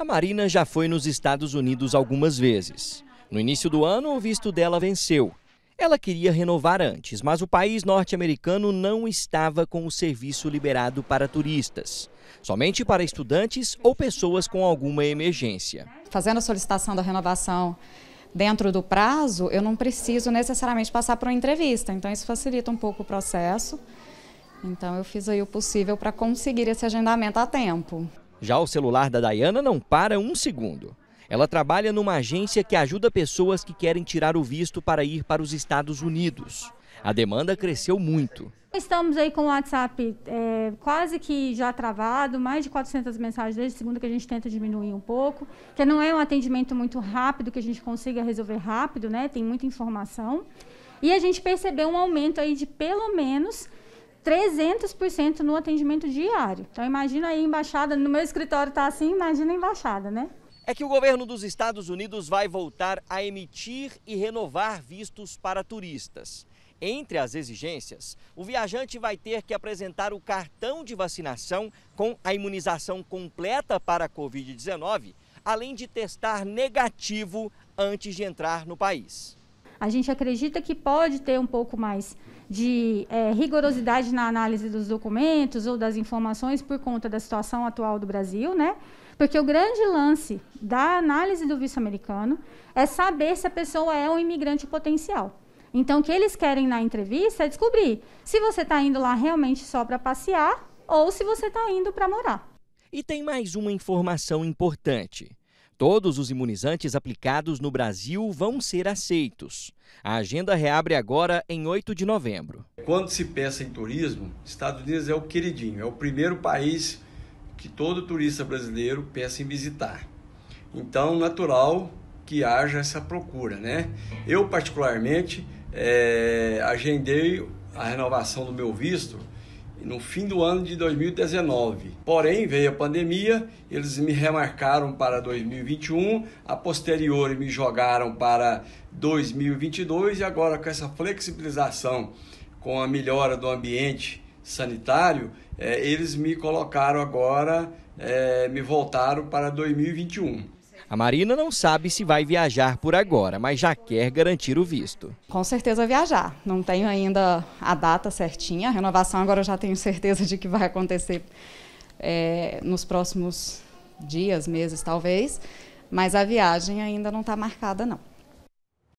A Marina já foi nos Estados Unidos algumas vezes. No início do ano, o visto dela venceu. Ela queria renovar antes, mas o país norte-americano não estava com o serviço liberado para turistas, somente para estudantes ou pessoas com alguma emergência. Fazendo a solicitação da renovação dentro do prazo, eu não preciso necessariamente passar por uma entrevista, então isso facilita um pouco o processo. Então eu fiz aí o possível para conseguir esse agendamento a tempo. Já o celular da Dayana não para um segundo. Ela trabalha numa agência que ajuda pessoas que querem tirar o visto para ir para os Estados Unidos. A demanda cresceu muito. Estamos aí com o WhatsApp é, quase que já travado, mais de 400 mensagens desde segunda que a gente tenta diminuir um pouco, que não é um atendimento muito rápido que a gente consiga resolver rápido, né? Tem muita informação. E a gente percebeu um aumento aí de pelo menos 300% no atendimento diário. Então imagina aí a embaixada, no meu escritório está assim, imagina a embaixada, né? É que o governo dos Estados Unidos vai voltar a emitir e renovar vistos para turistas. Entre as exigências, o viajante vai ter que apresentar o cartão de vacinação com a imunização completa para a Covid-19, além de testar negativo antes de entrar no país. A gente acredita que pode ter um pouco mais de é, rigorosidade na análise dos documentos ou das informações por conta da situação atual do Brasil, né? Porque o grande lance da análise do visto americano é saber se a pessoa é um imigrante potencial. Então, o que eles querem na entrevista é descobrir se você está indo lá realmente só para passear ou se você está indo para morar. E tem mais uma informação importante. Todos os imunizantes aplicados no Brasil vão ser aceitos. A agenda reabre agora em 8 de novembro. Quando se pensa em turismo, Estados Unidos é o queridinho, é o primeiro país que todo turista brasileiro pensa em visitar. Então, natural que haja essa procura, né? Eu, particularmente, é, agendei a renovação do meu visto no fim do ano de 2019. Porém, veio a pandemia, eles me remarcaram para 2021, a posteriori me jogaram para 2022 e agora com essa flexibilização, com a melhora do ambiente sanitário, eh, eles me colocaram agora, eh, me voltaram para 2021. A Marina não sabe se vai viajar por agora, mas já quer garantir o visto. Com certeza viajar. Não tenho ainda a data certinha. A renovação agora eu já tenho certeza de que vai acontecer é, nos próximos dias, meses talvez. Mas a viagem ainda não está marcada, não.